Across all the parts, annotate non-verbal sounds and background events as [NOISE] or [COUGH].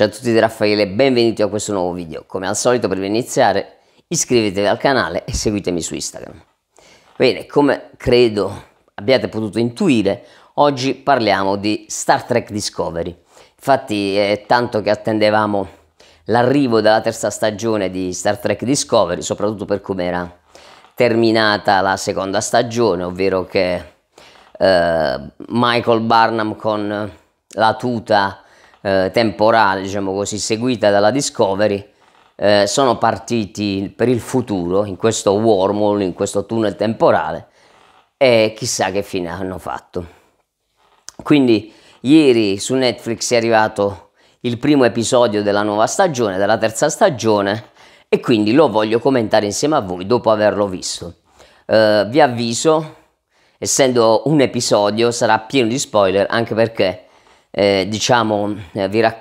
Ciao a tutti di Raffaele, benvenuti a questo nuovo video. Come al solito, prima di iniziare, iscrivetevi al canale e seguitemi su Instagram. Bene, come credo abbiate potuto intuire, oggi parliamo di Star Trek Discovery. Infatti è tanto che attendevamo l'arrivo della terza stagione di Star Trek Discovery, soprattutto per come era terminata la seconda stagione, ovvero che eh, Michael Barnum con la tuta eh, temporale, diciamo così, seguita dalla Discovery, eh, sono partiti per il futuro, in questo wormhole, in questo tunnel temporale, e chissà che fine hanno fatto. Quindi ieri su Netflix è arrivato il primo episodio della nuova stagione, della terza stagione, e quindi lo voglio commentare insieme a voi dopo averlo visto. Uh, vi avviso, essendo un episodio sarà pieno di spoiler anche perché eh, diciamo, eh,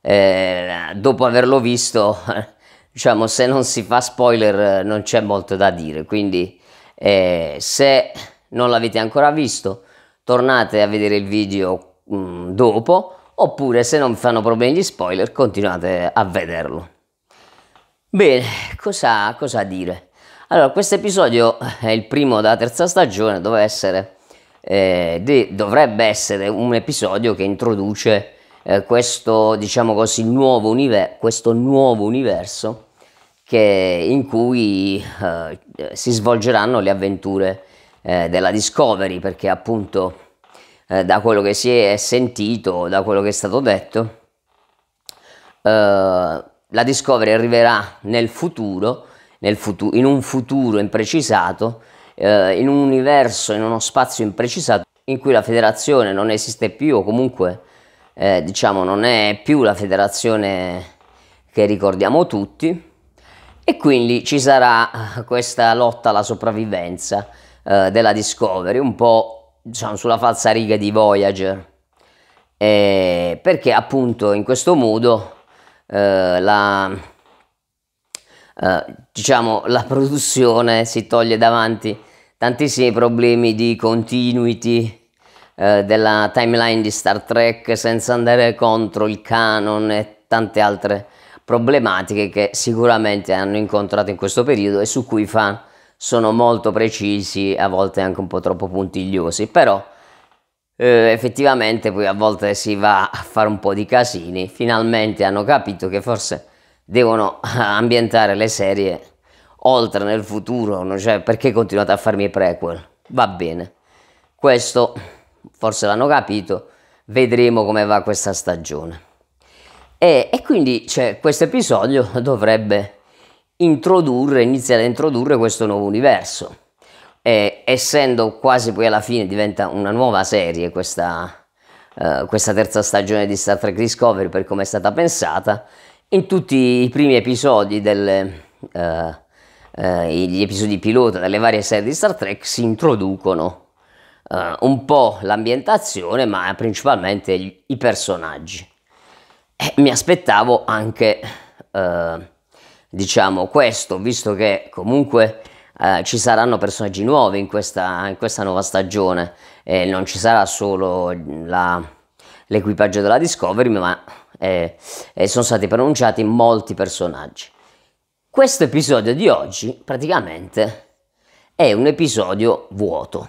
eh, dopo averlo visto, [LAUGHS] diciamo, se non si fa spoiler eh, non c'è molto da dire, quindi eh, se non l'avete ancora visto, tornate a vedere il video mh, mm, dopo, oppure se non fanno problemi di spoiler, continuate a vederlo. Bene, cosa, cosa dire? Allora, questo episodio è il primo della terza stagione, doveva essere eh, de- dovrebbe essere un episodio che introduce eh, questo, diciamo così, nuovo, univer- questo nuovo universo che, in cui eh, si svolgeranno le avventure eh, della Discovery, perché appunto eh, da quello che si è sentito, da quello che è stato detto, eh, la Discovery arriverà nel futuro, nel futu- in un futuro imprecisato, eh, in un universo, in uno spazio imprecisato in cui la federazione non esiste più o comunque eh, diciamo non è più la federazione che ricordiamo tutti e quindi ci sarà eh, questa lotta alla sopravvivenza eh, della Discovery un po' diciamo sulla falsa riga di Voyager eh, perché appunto in questo modo eh, la, eh, diciamo, la produzione si toglie davanti tantissimi problemi di continuity eh, della timeline di Star Trek senza andare contro il canon e tante altre problematiche che sicuramente hanno incontrato in questo periodo e su cui i fan sono molto precisi, a volte anche un po' troppo puntigliosi, però eh, effettivamente poi a volte si va a fare un po' di casini, finalmente hanno capito che forse devono [LAUGHS] ambientare le serie oltre nel futuro, cioè, perché continuate a farmi i prequel? Va bene, questo forse l'hanno capito, vedremo come va questa stagione. E, e quindi cioè, questo episodio dovrebbe introdurre, iniziare a introdurre questo nuovo universo. E, essendo quasi poi alla fine diventa una nuova serie questa, uh, questa terza stagione di Star Trek Discovery per come è stata pensata, in tutti i primi episodi del, uh, eh, gli episodi pilota delle varie serie di Star Trek si introducono eh, un po' l'ambientazione, ma principalmente gli, i personaggi. E mi aspettavo anche, eh, diciamo, questo, visto che comunque eh, ci saranno personaggi nuovi in questa, in questa nuova stagione e non ci sarà solo la, l'equipaggio della Discovery, ma eh, sono stati pronunciati molti personaggi. Questo episodio di oggi praticamente è un episodio vuoto,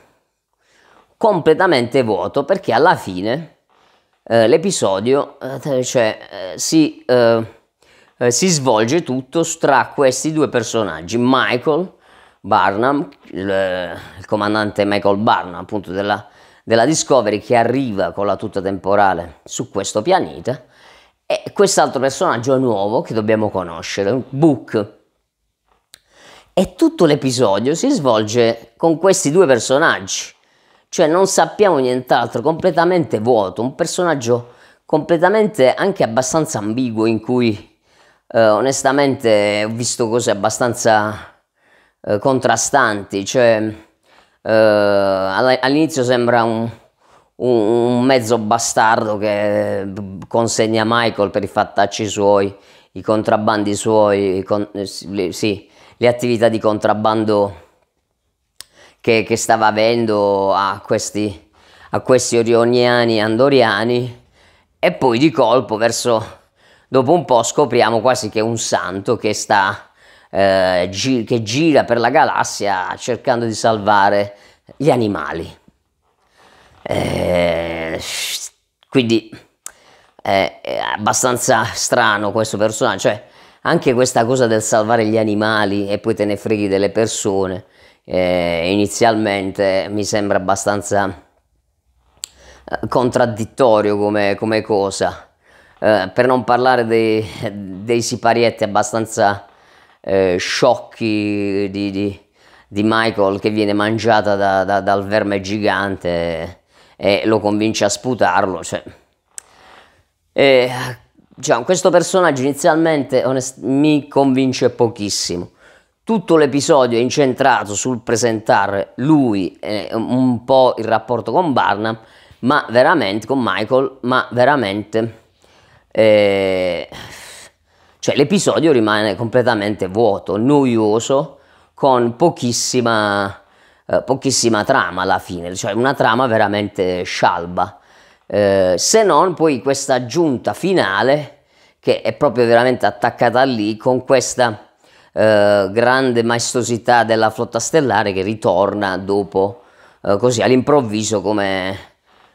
completamente vuoto perché alla fine eh, l'episodio eh, cioè, eh, si, eh, eh, si, svolge tutto tra questi due personaggi, Michael Barnum, il, il comandante Michael Barnum appunto della, della Discovery che arriva con la tuta temporale su questo pianeta e quest'altro personaggio nuovo che dobbiamo conoscere, Book. E tutto l'episodio si svolge con questi due personaggi, cioè non sappiamo nient'altro, completamente vuoto, un personaggio completamente anche abbastanza ambiguo in cui eh, onestamente ho visto cose abbastanza eh, contrastanti, cioè eh, all'inizio sembra un, un, mezzo bastardo che eh, consegna Michael per i fattacci suoi, i contrabbandi suoi, con, eh, sì, le attività di contrabbando che, che stava avendo a questi, a questi orioniani andoriani e poi di colpo verso dopo un po' scopriamo quasi che è un santo che sta eh, gi che gira per la galassia cercando di salvare gli animali. Eh, quindi è, è abbastanza strano questo personaggio, cioè anche questa cosa del salvare gli animali e poi te ne freghi delle persone, eh, inizialmente mi sembra abbastanza eh, contraddittorio come, come cosa, eh, per non parlare dei, dei siparietti abbastanza eh, sciocchi di, di, di, Michael che viene mangiata da, da, dal verme gigante e lo convince a sputarlo. Cioè. E, diciamo, questo personaggio inizialmente onest- mi convince pochissimo. Tutto l'episodio è incentrato sul presentare lui eh, un po' il rapporto con Barnum, ma veramente con Michael, ma veramente eh, cioè l'episodio rimane completamente vuoto, noioso, con pochissima eh, pochissima trama alla fine, cioè una trama veramente scialba, eh, se non poi questa giunta finale che è proprio veramente attaccata lì con questa eh, grande maestosità della flotta stellare che ritorna dopo eh, così all'improvviso come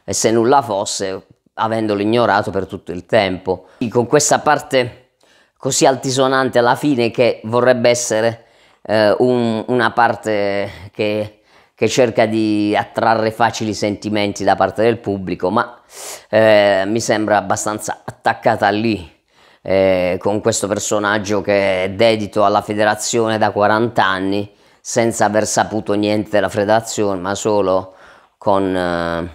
se nulla fosse avendolo ignorato per tutto il tempo. E con questa parte così altisonante alla fine che vorrebbe essere eh, un, una parte che che cerca di attrarre facili sentimenti da parte del pubblico, ma eh, mi sembra abbastanza attaccata lì. Eh, con questo personaggio che è dedito alla federazione da 40 anni senza aver saputo niente della federazione ma solo con, eh,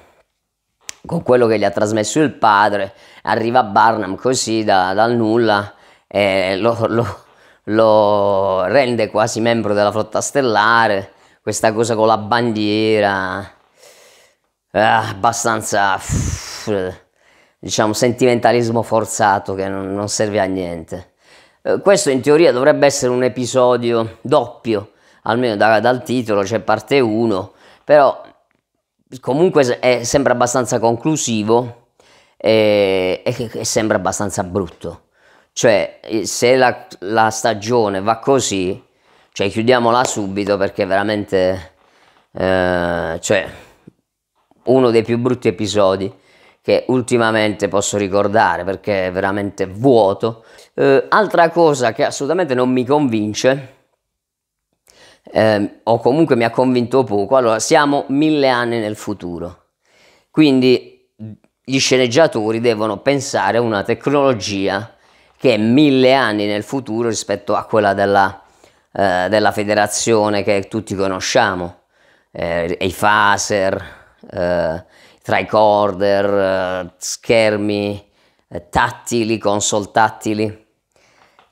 con quello che gli ha trasmesso il padre arriva Barnum così da, dal nulla e lo, lo, lo rende quasi membro della flotta stellare questa cosa con la bandiera, eh, abbastanza, diciamo, sentimentalismo forzato che non, non serve a niente. Eh, questo in teoria dovrebbe essere un episodio doppio, almeno da, dal titolo c'è cioè parte 1, però comunque è, sembra abbastanza conclusivo e, e, e sembra abbastanza brutto. Cioè, eh, se la, la stagione va così, cioè chiudiamola subito perché veramente... Eh, cioè, uno dei più brutti episodi che ultimamente posso ricordare perché è veramente vuoto. Eh, altra cosa che assolutamente non mi convince, eh, o comunque mi ha convinto poco, allora siamo mille anni nel futuro, quindi gli sceneggiatori devono pensare a una tecnologia che è mille anni nel futuro rispetto a quella della eh, della federazione che tutti conosciamo, eh, i phaser, eh, tricorder, eh, schermi eh, tattili, console tattili.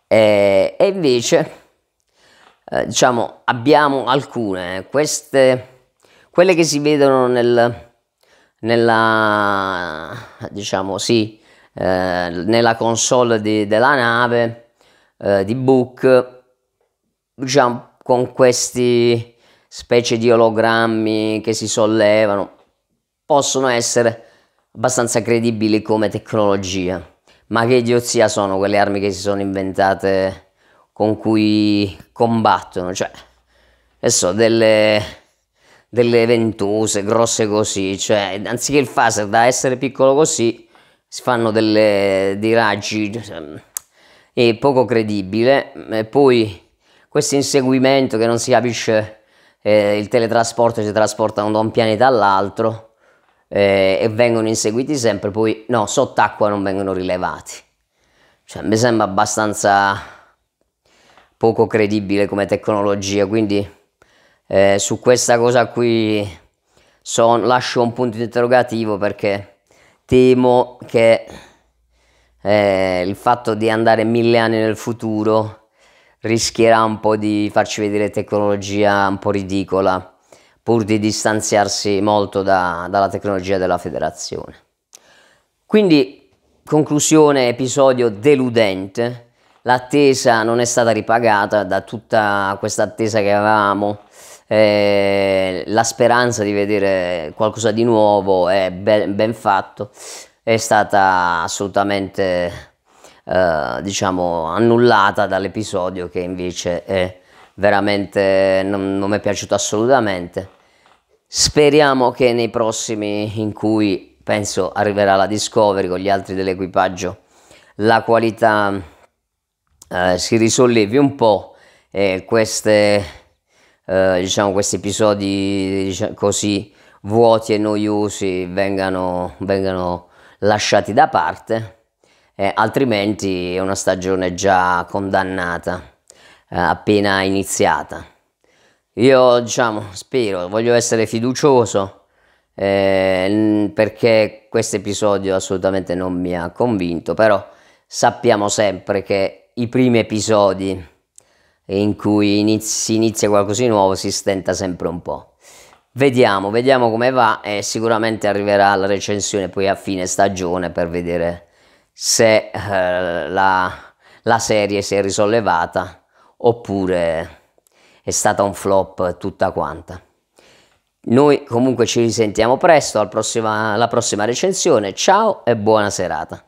E, e invece, eh, diciamo, abbiamo alcune, queste, quelle che si vedono nel, nella, diciamo, sì, nella console di, della nave di Book diciamo, con questi specie di ologrammi che si sollevano, possono essere abbastanza credibili come tecnologia. Ma che idiozia sono quelle armi che si sono inventate con cui combattono? Cioè, adesso delle, delle ventose grosse così, cioè, anziché il phaser da essere piccolo così, si fanno delle, dei raggi... È cioè, poco credibile, e poi questo inseguimento che non si capisce, eh, il teletrasporto si trasportano da un pianeta all'altro eh, e vengono inseguiti sempre, poi no, sott'acqua non vengono rilevati. Cioè, mi sembra abbastanza poco credibile come tecnologia, quindi eh, su questa cosa qui son, lascio un punto interrogativo perché temo che eh, il fatto di andare mille anni nel futuro rischierà un po' di farci vedere tecnologia un po' ridicola, pur di distanziarsi molto da, dalla tecnologia della federazione. Quindi, conclusione, episodio deludente, l'attesa non è stata ripagata da tutta questa attesa che avevamo, eh, la speranza di vedere qualcosa di nuovo è ben, ben fatto è stata assolutamente eh, diciamo annullata dall'episodio che invece è veramente non, non mi è piaciuto assolutamente speriamo che nei prossimi in cui penso arriverà la Discovery con gli altri dell'equipaggio la qualità eh, si risollevi un po' e queste, eh, diciamo, questi episodi diciamo, così vuoti e noiosi vengano, vengano lasciati da parte eh, altrimenti è una stagione già condannata, eh, appena iniziata. Io diciamo, spero, voglio essere fiducioso eh, perché questo episodio assolutamente non mi ha convinto, però sappiamo sempre che i primi episodi in cui inizi, si inizia qualcosa di nuovo si stenta sempre un po'. Vediamo, vediamo come va e sicuramente arriverà la recensione poi a fine stagione per vedere se eh, la, la serie si è risollevata oppure è stata un flop tutta quanta. Noi comunque ci risentiamo presto alla prossima, alla prossima recensione, ciao e buona serata.